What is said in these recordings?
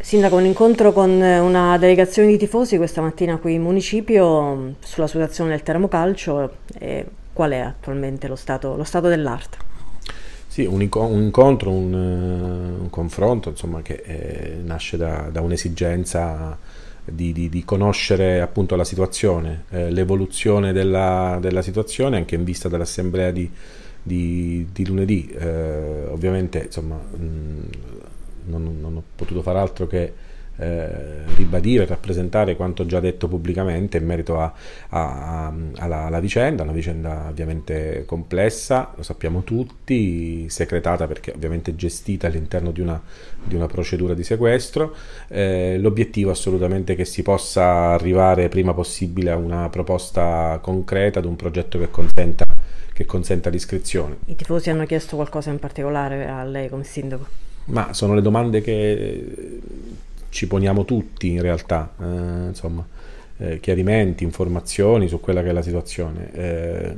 Sindaco, un incontro con eh, una delegazione di tifosi questa mattina qui in municipio mm, sulla situazione del termocalcio. E qual è attualmente lo stato, stato dell'arte? Sì, un, incontro, un, eh, un confronto insomma, che eh, nasce da, da un'esigenza di, di, di, conoscere appunto la situazione, eh, l'evoluzione della, della situazione anche in vista dell'assemblea di, di, lunedì. Eh, ovviamente insomma, mh, mm, non, non ho potuto far altro che eh, ribadire e rappresentare quanto già detto pubblicamente in merito a, a, a, alla, alla, vicenda, una vicenda ovviamente complessa, lo sappiamo tutti, secretata perché ovviamente gestita all'interno di una, di una procedura di sequestro. Eh, l'obiettivo è assolutamente che si possa arrivare prima possibile a una proposta concreta, ad un progetto che consenta, che consenta l'iscrizione. I tifosi hanno chiesto qualcosa in particolare a lei come sindaco? Ma sono le domande che eh, ci poniamo tutti in realtà, eh, insomma, eh, chiarimenti, informazioni su quella che è la situazione. Eh,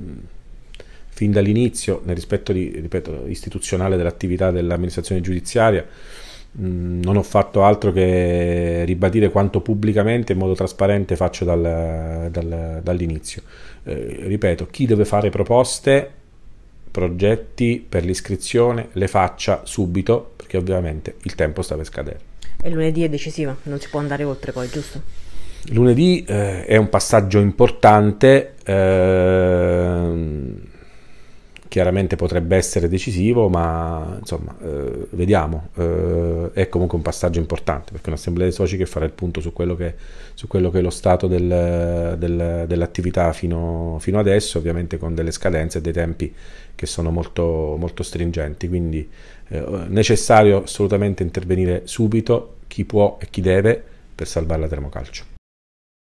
fin dall'inizio, nel rispetto di, ripeto, istituzionale dell'attività dell'amministrazione giudiziaria, mm, non ho fatto altro che ribadire quanto pubblicamente in modo trasparente faccio dal, dal, dall'inizio. Eh, ripeto, chi deve fare proposte progetti per l'iscrizione, le faccia subito, perché ovviamente il tempo sta per scadere. E lunedì è decisiva, non si può andare oltre poi, giusto? Lunedì eh, è un passaggio importante. Eh, chiaramente potrebbe essere decisivo, ma insomma, eh, vediamo. Eh, è comunque un passaggio importante perché un'assemblea dei soci che farà il punto su quello che, su quello che è lo stato del, del, dell'attività fino, fino, adesso, ovviamente con delle scadenze e dei tempi che sono molto, molto stringenti. Quindi eh, necessario assolutamente intervenire subito chi può e chi deve per salvare la Termocalcio.